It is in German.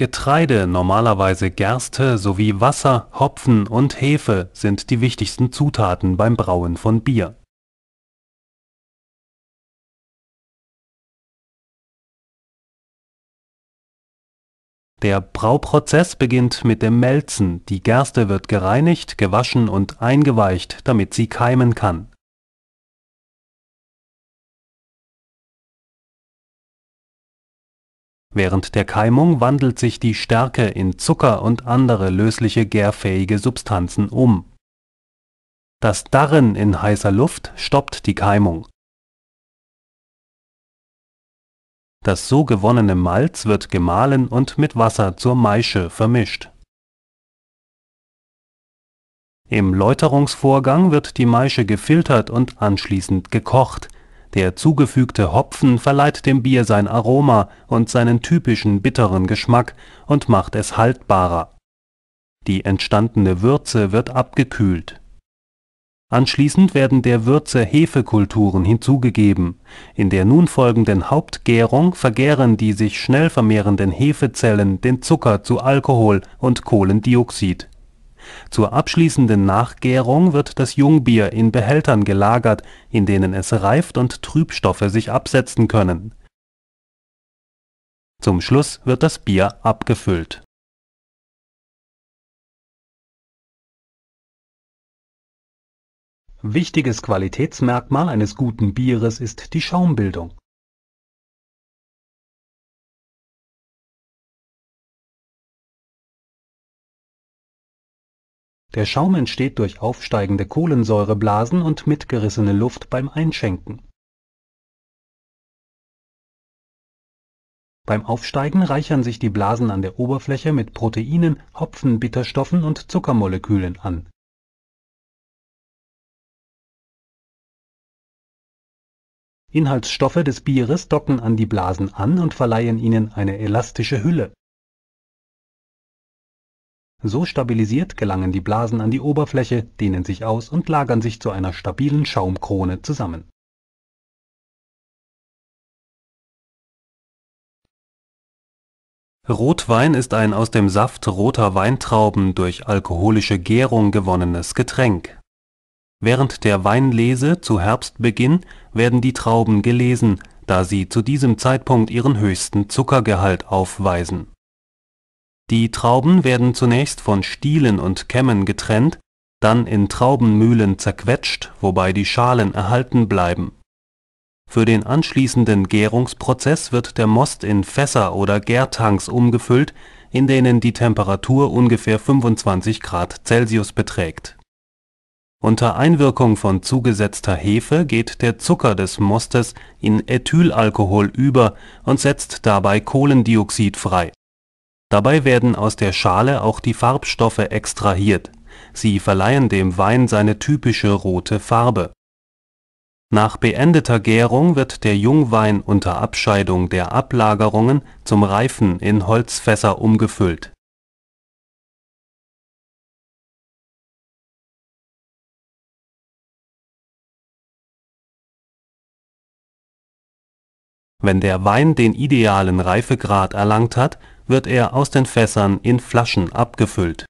Getreide, normalerweise Gerste, sowie Wasser, Hopfen und Hefe sind die wichtigsten Zutaten beim Brauen von Bier. Der Brauprozess beginnt mit dem Melzen, die Gerste wird gereinigt, gewaschen und eingeweicht, damit sie keimen kann Während der Keimung wandelt sich die Stärke in Zucker und andere lösliche gärfähige Substanzen um. Das Darren in heißer Luft stoppt die Keimung. Das so gewonnene Malz wird gemahlen und mit Wasser zur Maische vermischt. Im Läuterungsvorgang wird die Maische gefiltert und anschließend gekocht der zugefügte Hopfen verleiht dem Bier sein Aroma und seinen typischen bitteren Geschmack und macht es haltbarer. Die entstandene Würze wird abgekühlt. Anschließend werden der Würze Hefekulturen hinzugegeben. In der nun folgenden Hauptgärung vergären die sich schnell vermehrenden Hefezellen den Zucker zu Alkohol und Kohlendioxid zur abschließenden Nachgärung wird das Jungbier in Behältern gelagert, in denen es reift und Trübstoffe sich absetzen können. Zum Schluss wird das Bier abgefüllt Wichtiges Qualitätsmerkmal eines guten Bieres ist die Schaumbildung Der Schaum entsteht durch aufsteigende Kohlensäureblasen und mitgerissene Luft beim Einschenken. Beim Aufsteigen reichern sich die Blasen an der Oberfläche mit Proteinen, Hopfenbitterstoffen und Zuckermolekülen an Inhaltsstoffe des Bieres docken an die Blasen an und verleihen ihnen eine elastische Hülle so stabilisiert gelangen die Blasen an die Oberfläche, dehnen sich aus und lagern sich zu einer stabilen Schaumkrone zusammen. Rotwein ist ein aus dem Saft roter Weintrauben durch alkoholische Gärung gewonnenes Getränk. Während der Weinlese zu Herbstbeginn werden die Trauben gelesen, da sie zu diesem Zeitpunkt ihren höchsten Zuckergehalt aufweisen die Trauben werden zunächst von Stielen und Kämmen getrennt, dann in Traubenmühlen zerquetscht, wobei die Schalen erhalten bleiben. Für den anschließenden Gärungsprozess wird der Most in Fässer oder Gärtanks umgefüllt, in denen die Temperatur ungefähr 25 Grad Celsius beträgt. Unter Einwirkung von zugesetzter Hefe geht der Zucker des Mostes in Ethylalkohol über und setzt dabei Kohlendioxid frei Dabei werden aus der Schale auch die Farbstoffe extrahiert, sie verleihen dem Wein seine typische rote Farbe. Nach beendeter Gärung wird der Jungwein unter Abscheidung der Ablagerungen zum Reifen in Holzfässer umgefüllt Wenn der Wein den idealen Reifegrad erlangt hat, wird er aus den Fässern in Flaschen abgefüllt